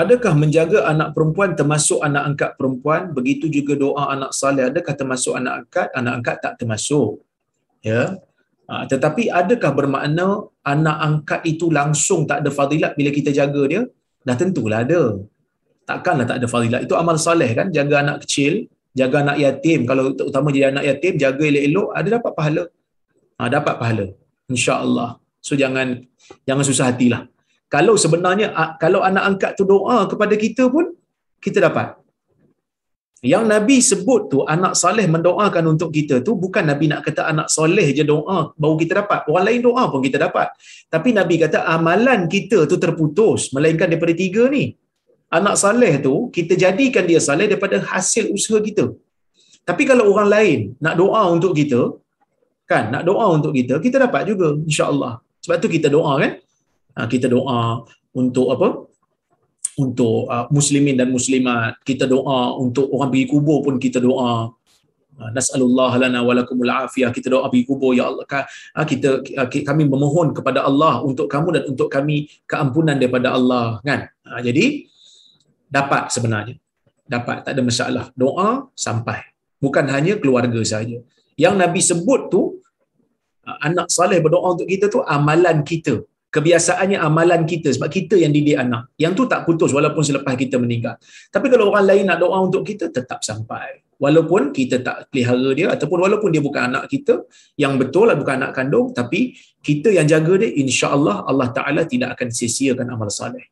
Adakah menjaga anak perempuan termasuk anak angkat perempuan? Begitu juga doa anak saleh adakah termasuk anak angkat? Anak angkat tak termasuk. Ya. Ha, tetapi adakah bermakna anak angkat itu langsung tak ada fadilat bila kita jaga dia? Dah tentulah ada. Takkanlah tak ada fadilat. Itu amal saleh kan jaga anak kecil, jaga anak yatim. Kalau utama jadi anak yatim jaga elok-elok ada dapat pahala. Ha, dapat pahala. Insya-Allah. So jangan jangan susah hatilah kalau sebenarnya kalau anak angkat tu doa kepada kita pun kita dapat yang Nabi sebut tu anak soleh mendoakan untuk kita tu bukan Nabi nak kata anak soleh je doa baru kita dapat orang lain doa pun kita dapat tapi Nabi kata amalan kita tu terputus melainkan daripada tiga ni anak soleh tu kita jadikan dia soleh daripada hasil usaha kita tapi kalau orang lain nak doa untuk kita kan nak doa untuk kita kita dapat juga insya-Allah sebab tu kita doa kan Ah, kita doa untuk apa untuk uh, muslimin dan muslimat kita doa untuk orang pergi kubur pun kita doa ah, nasallallahu lana wa lakumul afiyah kita doa pergi kubur ya Allah kita kami memohon kepada Allah untuk kamu dan untuk kami keampunan daripada Allah kan jadi dapat sebenarnya dapat tak ada masalah doa sampai bukan hanya keluarga saja yang nabi sebut tu anak saleh berdoa untuk kita tu amalan kita kebiasaannya amalan kita sebab kita yang didik anak yang tu tak putus walaupun selepas kita meninggal tapi kalau orang lain nak doa untuk kita tetap sampai walaupun kita tak pelihara dia ataupun walaupun dia bukan anak kita yang betul lah bukan anak kandung tapi kita yang jaga dia insyaallah Allah taala tidak akan sia-siakan amal saleh